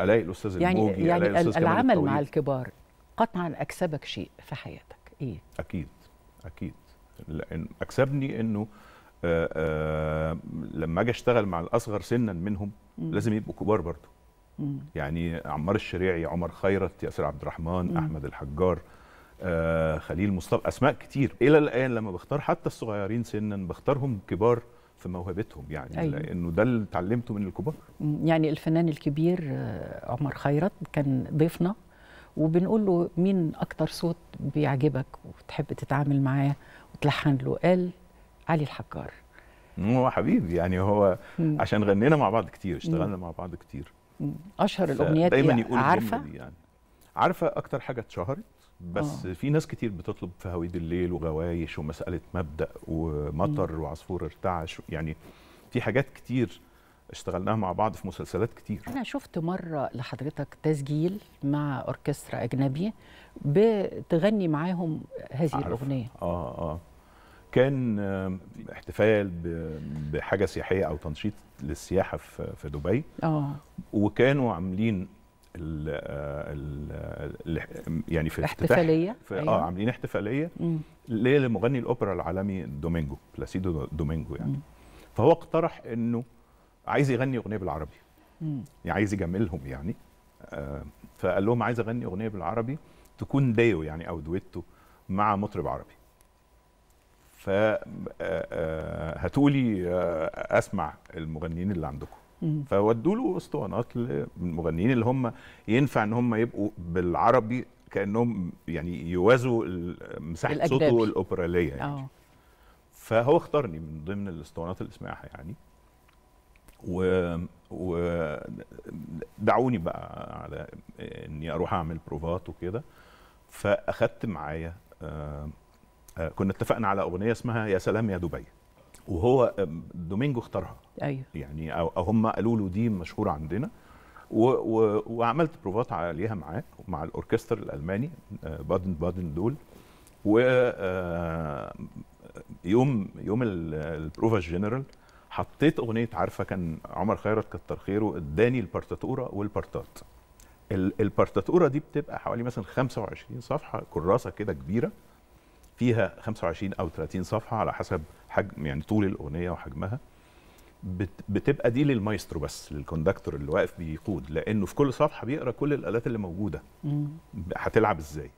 الاقي الاستاذ يعني الموجي يعني الاقي الاستاذ العمل مع الكبار قطعا اكسبك شيء في حياتك ايه اكيد اكيد لان اكسبني انه آآ آه، آآ آه، لما اجي اشتغل مع الاصغر سنا منهم م. لازم يبقوا كبار برضه يعني عمار الشريعي عمر خيرت ياسر عبد الرحمن م. احمد الحجار آه، خليل مصطفى اسماء كتير الى الان لما بختار حتى الصغيرين سنا بختارهم كبار في موهبتهم يعني أيوة. لانه ده اللي اتعلمته من الكبار يعني الفنان الكبير آه، عمر خيرت كان ضيفنا وبنقول له مين اكتر صوت بيعجبك وتحب تتعامل معاه وتلحن له قال علي الحجار هو حبيبي يعني هو مم. عشان غنينا مع بعض كتير اشتغلنا مع بعض كتير مم. اشهر الاغنيات دايما يقول عارفه يعني عارفه اكتر حاجه اتشهرت بس آه. في ناس كتير بتطلب في هويد الليل وغوايش ومساله مبدا ومطر مم. وعصفور ارتعش يعني في حاجات كتير اشتغلناها مع بعض في مسلسلات كتير انا شفت مره لحضرتك تسجيل مع اوركسترا اجنبي بتغني معاهم هذه عارف. الاغنيه اه اه كان احتفال بحاجه سياحيه او تنشيط للسياحه في دبي اه وكانوا عاملين آه، ال ال ال يعني في احتفاليه اه أيوه. عاملين احتفاليه ليه لمغني الاوبرا العالمي دومينجو بلاسيدو دومينجو يعني مم. فهو اقترح انه عايز يغني اغنيه بالعربي مم. يعني عايز يجملهم يعني آه فقال لهم عايز اغني اغنيه بالعربي تكون ديو يعني او دويتو مع مطرب عربي ف آه، آه، اسمع المغنيين اللي عندكم فودوا له اسطوانات للمغنيين اللي هم ينفع ان هم يبقوا بالعربي كانهم يعني يوازوا مساحه صوته الاوبراليه يعني آه. فهو اختارني من ضمن الاسطوانات اللي سمعها يعني و... ودعوني بقى على اني اروح اعمل بروفات وكده فاخدت معايا آه، آه، كنا اتفقنا على اغنيه اسمها يا سلام يا دبي وهو آه، دومينجو اختارها ايوه يعني او هم قالوا له دي مشهوره عندنا و و وعملت بروفات عليها معاه مع الاوركسترا الالماني آه، بادن بادن دول و آه، يوم يوم البروفا الجنرال حطيت اغنيه عارفه كان عمر خيرت كتر خيره اداني البارتاتوره والبارتات البارتاتوره دي بتبقى حوالي مثلا 25 صفحه كراسه كده كبيره فيها 25 او 30 صفحه على حسب حجم يعني طول الاغنيه وحجمها بتبقى دي للمايسترو بس للكوندكتور اللي واقف بيقود لانه في كل صفحه بيقرا كل الالات اللي موجوده هتلعب ازاي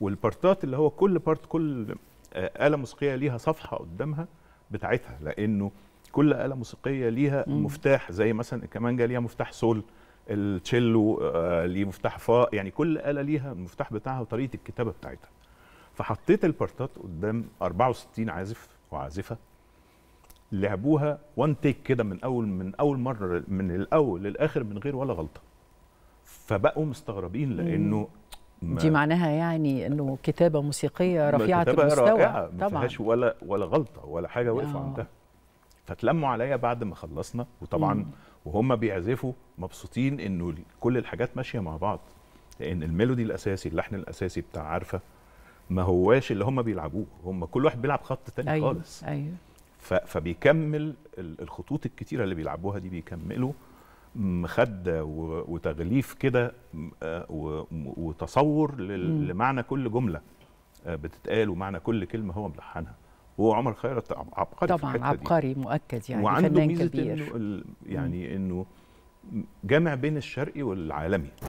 والبارتات اللي هو كل بارت كل آه، آلة موسيقية ليها صفحة قدامها بتاعتها لأنه كل آلة موسيقية ليها مم. مفتاح زي مثلا الكمانجا ليها مفتاح سول التشيلو آه ليه مفتاح فا يعني كل آلة ليها المفتاح بتاعها وطريقة الكتابة بتاعتها فحطيت البارتات قدام 64 عازف وعازفه لعبوها وان تيك كده من اول من اول مره من الاول للاخر من غير ولا غلطه فبقوا مستغربين لانه دي معناها يعني انه كتابه موسيقيه رفيعه كتابة المستوى رائعة طبعا ما فيهاش ولا ولا غلطه ولا حاجه واقفه آه. عندها فتلموا عليا بعد ما خلصنا وطبعا مم. وهم بيعزفوا مبسوطين انه كل الحاجات ماشيه مع بعض لان الميلودي الاساسي اللحن الاساسي بتاع عارفه ما هواش اللي هم بيلعبوه هم كل واحد بيلعب خط تاني أيوة خالص أيوة فبيكمل الخطوط الكتيره اللي بيلعبوها دي بيكملوا مخده وتغليف كده آه، وتصور لمعنى كل جمله آه، بتتقال ومعنى كل كلمه هو ملحنها وهو عمر خيرت عبقري طبعا عبقري دي. مؤكد يعني وعنده فنان ميزة كبير إنه يعني انه جامع بين الشرقي والعالمي